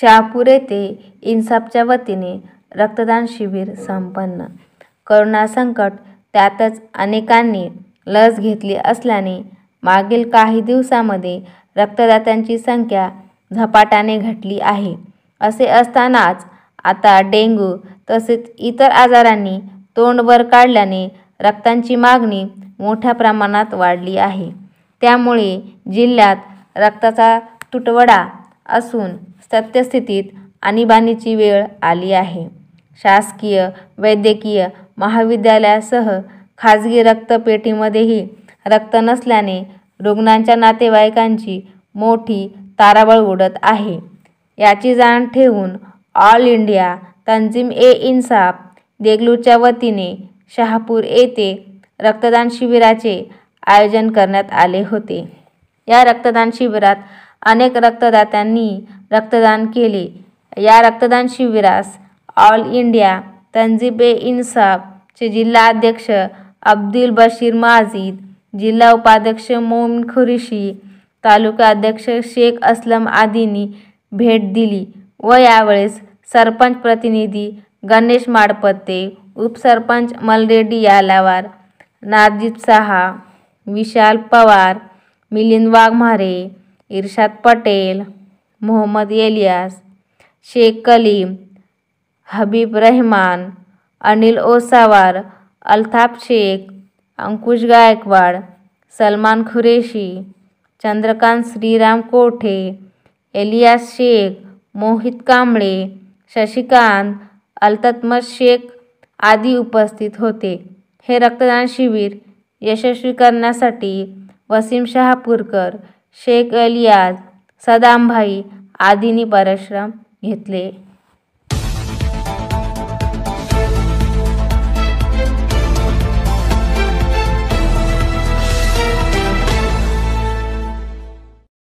शहापूर येथे इन्साफच्या वतीने रक्तदान शिबिर संपन्न करोना संकट त्यातच अनेकांनी लस घेतली असल्याने मागील काही दिवसामध्ये रक्तदात्यांची संख्या झपाट्याने घटली आहे असे असतानाच आता डेंग्यू तसेच इतर आजारांनी तोंड वर काढल्याने रक्तांची मागणी मोठ्या प्रमाणात वाढली आहे त्यामुळे जिल्ह्यात रक्ताचा तुटवडा असून सत्यस्थितीत आणीबाणीची वेळ आली आहे शासकीय वैद्यकीय महाविद्यालयासह खाजगी रक्तपेटीमध्येही रक्त नसल्याने रुग्णांच्या नातेवाईकांची मोठी ताराबळ उडत आहे याची जाण ठेवून ऑल इंडिया तंजीम ए इन्साफ देगलूरच्या वतीने शहापूर येथे रक्तदान शिबिराचे आयोजन करण्यात आले होते या रक्तदान शिबिरात अनेक रक्तदात्यांनी रक्तदान केले या रक्तदान शिबिरास ऑल इंडिया तंजीबे चे जिल्हा अध्यक्ष अब्दुल बशीर माजीद जिल्हा उपाध्यक्ष मोमिन खुरिशी तालुका अध्यक्ष शेख असलम आदींनी भेट दिली व यावेळेस सरपंच प्रतिनिधी गणेश माडपत्ते उपसरपंच मलरेड्डी यालावार नाजीब साहा विशाल पवार मिलिंद वाघमारे इर्शाद पटेल मोहम्मद एलियास शेख कलीम हबीब रहमान अनिल ओसावार अल्ताफ शेख अंकुश गायकवाड सलमान खुरेशी चंद्रकांत श्रीराम कोठे एलियास शेख मोहित कांबळे शशिकांत अल्ततमत शेख आदी उपस्थित होते हे रक्तदान शिबिर यशस्वी करण्यासाठी वसीम शहापूरकर शेख अलियाज सदामभाई आदींनी परिश्रम घेतले